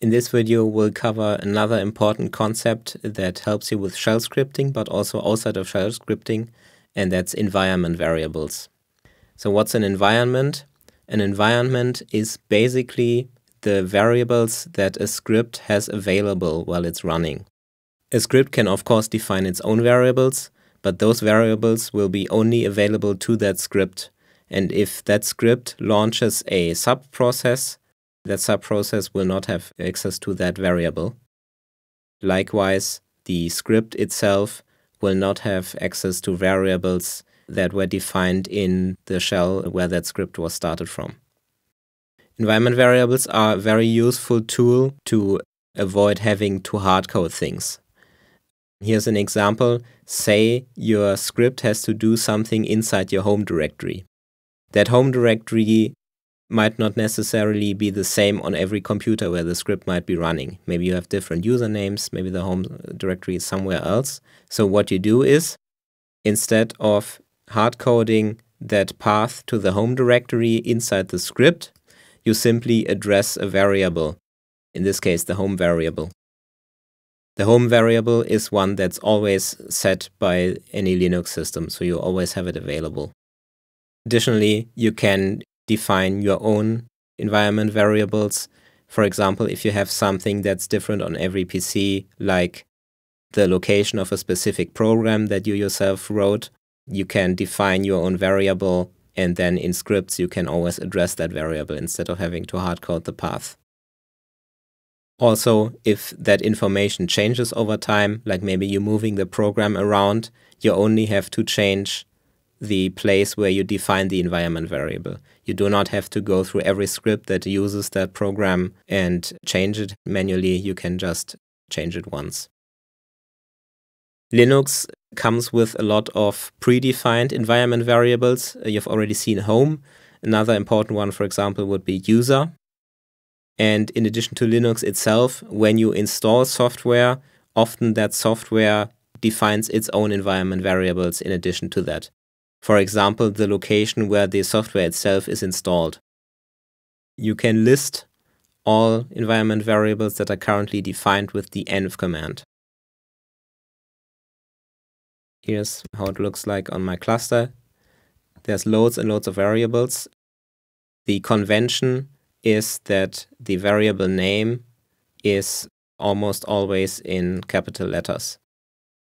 In this video, we'll cover another important concept that helps you with shell scripting, but also outside of shell scripting, and that's environment variables. So what's an environment? An environment is basically the variables that a script has available while it's running. A script can of course define its own variables, but those variables will be only available to that script. And if that script launches a sub-process, that sub-process will not have access to that variable. Likewise, the script itself will not have access to variables that were defined in the shell where that script was started from. Environment variables are a very useful tool to avoid having to hardcode things. Here's an example. Say your script has to do something inside your home directory. That home directory might not necessarily be the same on every computer where the script might be running. Maybe you have different usernames, maybe the home directory is somewhere else. So what you do is, instead of hard coding that path to the home directory inside the script, you simply address a variable, in this case the home variable. The home variable is one that's always set by any Linux system, so you always have it available. Additionally, you can define your own environment variables. For example, if you have something that's different on every PC, like the location of a specific program that you yourself wrote, you can define your own variable and then in scripts you can always address that variable instead of having to hardcode the path. Also, if that information changes over time, like maybe you're moving the program around, you only have to change the place where you define the environment variable. You do not have to go through every script that uses that program and change it manually. You can just change it once. Linux comes with a lot of predefined environment variables. Uh, you've already seen home. Another important one, for example, would be user. And in addition to Linux itself, when you install software, often that software defines its own environment variables in addition to that. For example, the location where the software itself is installed. You can list all environment variables that are currently defined with the env command. Here's how it looks like on my cluster. There's loads and loads of variables. The convention is that the variable name is almost always in capital letters.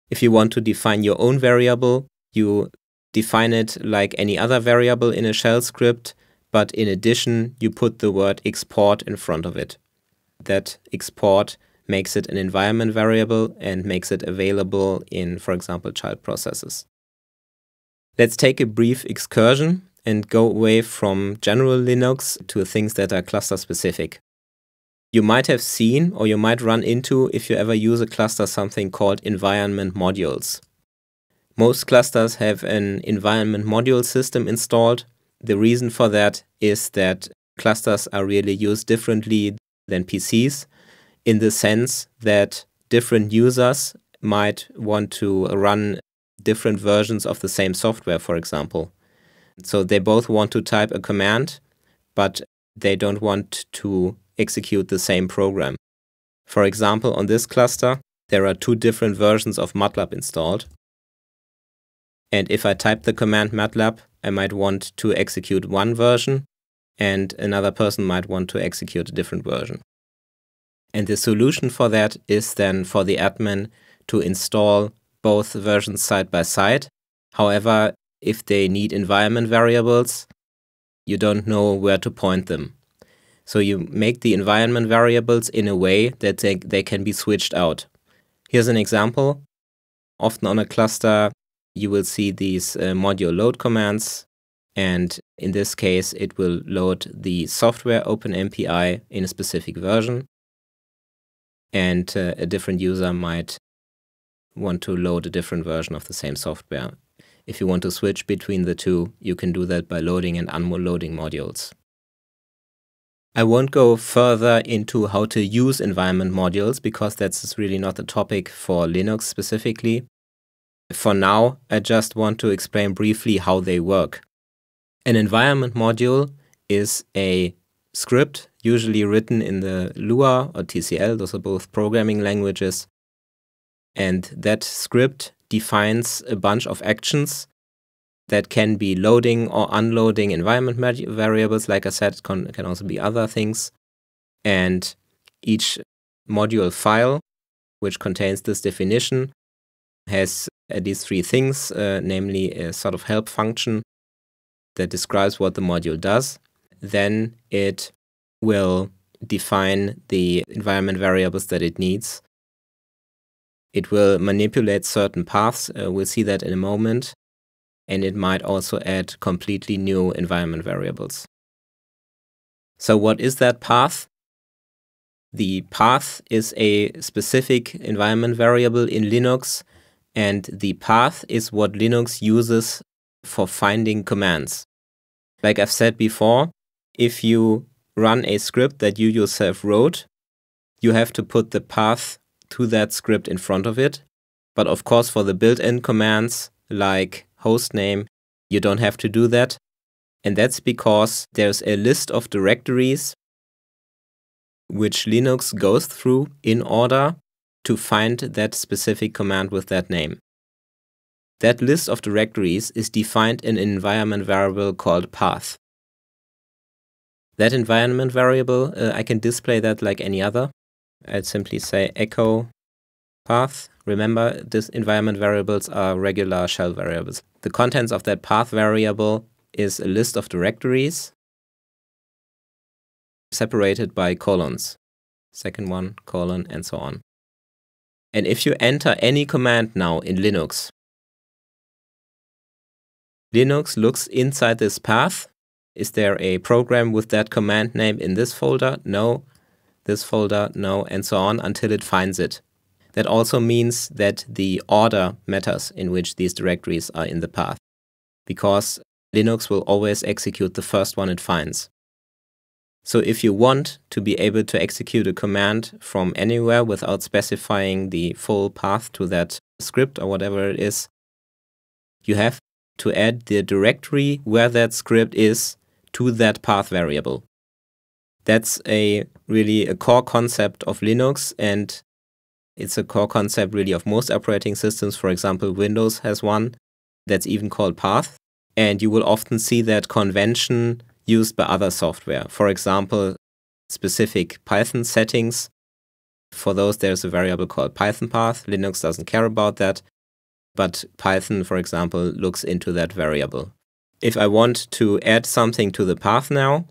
If you want to define your own variable, you define it like any other variable in a shell script, but in addition, you put the word export in front of it. That export makes it an environment variable and makes it available in, for example, child processes. Let's take a brief excursion and go away from general Linux to things that are cluster specific. You might have seen or you might run into if you ever use a cluster something called environment modules. Most clusters have an environment module system installed. The reason for that is that clusters are really used differently than PCs in the sense that different users might want to run different versions of the same software, for example. So they both want to type a command, but they don't want to execute the same program. For example, on this cluster, there are two different versions of MATLAB installed. And if I type the command MATLAB, I might want to execute one version, and another person might want to execute a different version. And the solution for that is then for the admin to install both versions side by side. However, if they need environment variables, you don't know where to point them. So you make the environment variables in a way that they, they can be switched out. Here's an example. Often on a cluster, you will see these uh, module load commands. And in this case, it will load the software OpenMPI in a specific version. And uh, a different user might want to load a different version of the same software if you want to switch between the two, you can do that by loading and unloading modules. I won't go further into how to use environment modules because that's really not the topic for Linux specifically. For now, I just want to explain briefly how they work. An environment module is a script, usually written in the Lua or TCL, those are both programming languages. And that script defines a bunch of actions that can be loading or unloading environment variables. Like I said, can, can also be other things. And each module file, which contains this definition, has at least three things, uh, namely a sort of help function that describes what the module does. Then it will define the environment variables that it needs it will manipulate certain paths. Uh, we'll see that in a moment. And it might also add completely new environment variables. So what is that path? The path is a specific environment variable in Linux, and the path is what Linux uses for finding commands. Like I've said before, if you run a script that you yourself wrote, you have to put the path to that script in front of it. But of course, for the built-in commands like hostname, you don't have to do that. And that's because there's a list of directories which Linux goes through in order to find that specific command with that name. That list of directories is defined in an environment variable called path. That environment variable, uh, I can display that like any other, I'd simply say echo path. Remember, these environment variables are regular shell variables. The contents of that path variable is a list of directories separated by colons. Second one, colon, and so on. And if you enter any command now in Linux, Linux looks inside this path. Is there a program with that command name in this folder? No this folder, no, and so on until it finds it. That also means that the order matters in which these directories are in the path, because Linux will always execute the first one it finds. So if you want to be able to execute a command from anywhere without specifying the full path to that script or whatever it is, you have to add the directory where that script is to that path variable. That's a really a core concept of Linux and it's a core concept really of most operating systems. For example, Windows has one that's even called path. And you will often see that convention used by other software. For example, specific Python settings. For those, there's a variable called Python path. Linux doesn't care about that. But Python, for example, looks into that variable. If I want to add something to the path now,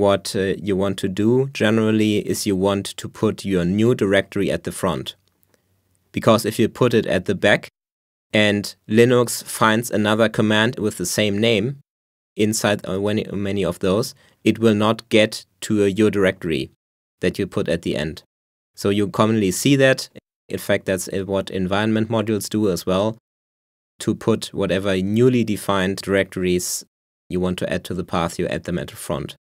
what uh, you want to do generally is you want to put your new directory at the front. Because if you put it at the back and Linux finds another command with the same name inside uh, many of those, it will not get to your directory that you put at the end. So you commonly see that. In fact, that's uh, what environment modules do as well to put whatever newly defined directories you want to add to the path, you add them at the front.